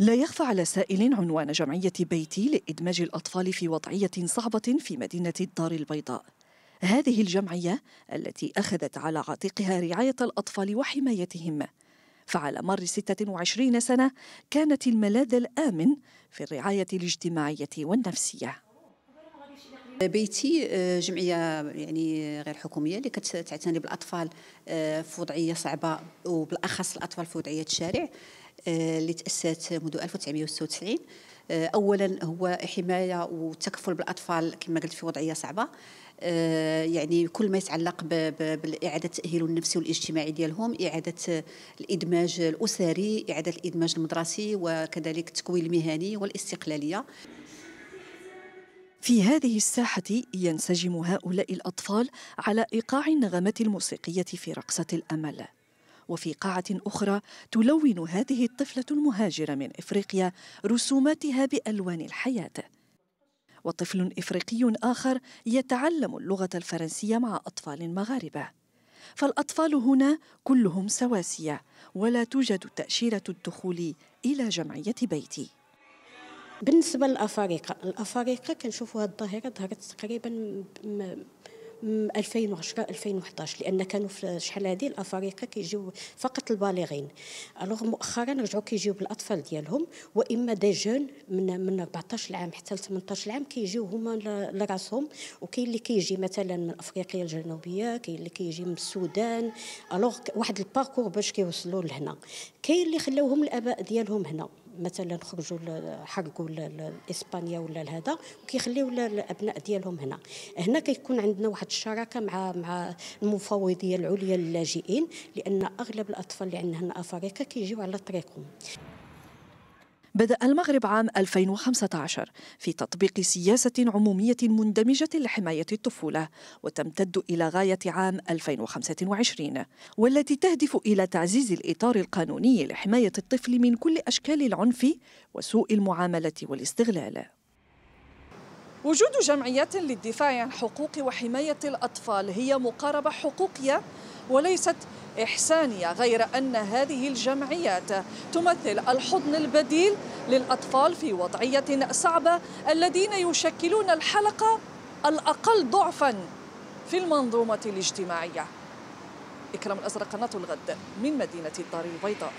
لا يخفى على سائل عنوان جمعية بيتي لإدماج الأطفال في وضعية صعبة في مدينة الدار البيضاء هذه الجمعية التي أخذت على عاتقها رعاية الأطفال وحمايتهم فعلى مر 26 سنة كانت الملاذ الآمن في الرعاية الاجتماعية والنفسية بيتي آه، جمعيه يعني غير حكوميه اللي كتعتني بالاطفال آه، في وضعيه صعبه وبالاخص الاطفال في وضعيه الشارع آه، اللي تأسست منذ 1996 آه، اولا هو حمايه والتكفل بالاطفال كما قلت في وضعيه صعبه آه، يعني كل ما يتعلق باعاده التاهيل النفسي والاجتماعي ديالهم اعاده الادماج الاسري اعاده الادماج المدرسي وكذلك التكوين المهني والاستقلاليه في هذه الساحة ينسجم هؤلاء الأطفال على إيقاع النغمات الموسيقية في رقصة الأمل وفي قاعة أخرى تلون هذه الطفلة المهاجرة من إفريقيا رسوماتها بألوان الحياة وطفل إفريقي آخر يتعلم اللغة الفرنسية مع أطفال مغاربة فالأطفال هنا كلهم سواسية ولا توجد تأشيرة الدخول إلى جمعية بيتي بالنسبة للأفارقة الأفارقة كنشوفوا هذه الظاهرة ظهرت تقريبا 2010 2011 لان كانوا في شحال هذه الافارقه كيجيو فقط البالغين الوغ مؤخرا رجعوا كيجيو بالاطفال ديالهم واما دي جون من من 14 عام حتى ل 18 عام كيجيو هما لراسهم وكاين اللي كيجي مثلا من افريقيا الجنوبيه كاين اللي كيجي من السودان الوغ واحد الباركور باش كيوصلوا لهنا كاين اللي خلاوهم الاباء ديالهم هنا مثلا خرجوا حرقوا لاسبانيا ولا لهذا وكيخليو الابناء ديالهم هنا هنا كيكون عندنا واحد الشراكه مع مع المفوضيه العليا للاجئين لان اغلب الاطفال اللي عندنا هنا افريقيا كيجيو على طريقهم بدأ المغرب عام 2015 في تطبيق سياسة عمومية مندمجة لحماية الطفولة وتمتد إلى غاية عام 2025 والتي تهدف إلى تعزيز الإطار القانوني لحماية الطفل من كل أشكال العنف وسوء المعاملة والاستغلال وجود جمعيات للدفاع عن حقوق وحماية الأطفال هي مقاربة حقوقية وليست إحسانية غير أن هذه الجمعيات تمثل الحضن البديل للأطفال في وضعية صعبة الذين يشكلون الحلقة الأقل ضعفا في المنظومة الاجتماعية إكرام الأزرق قناة الغد من مدينة الدار البيضاء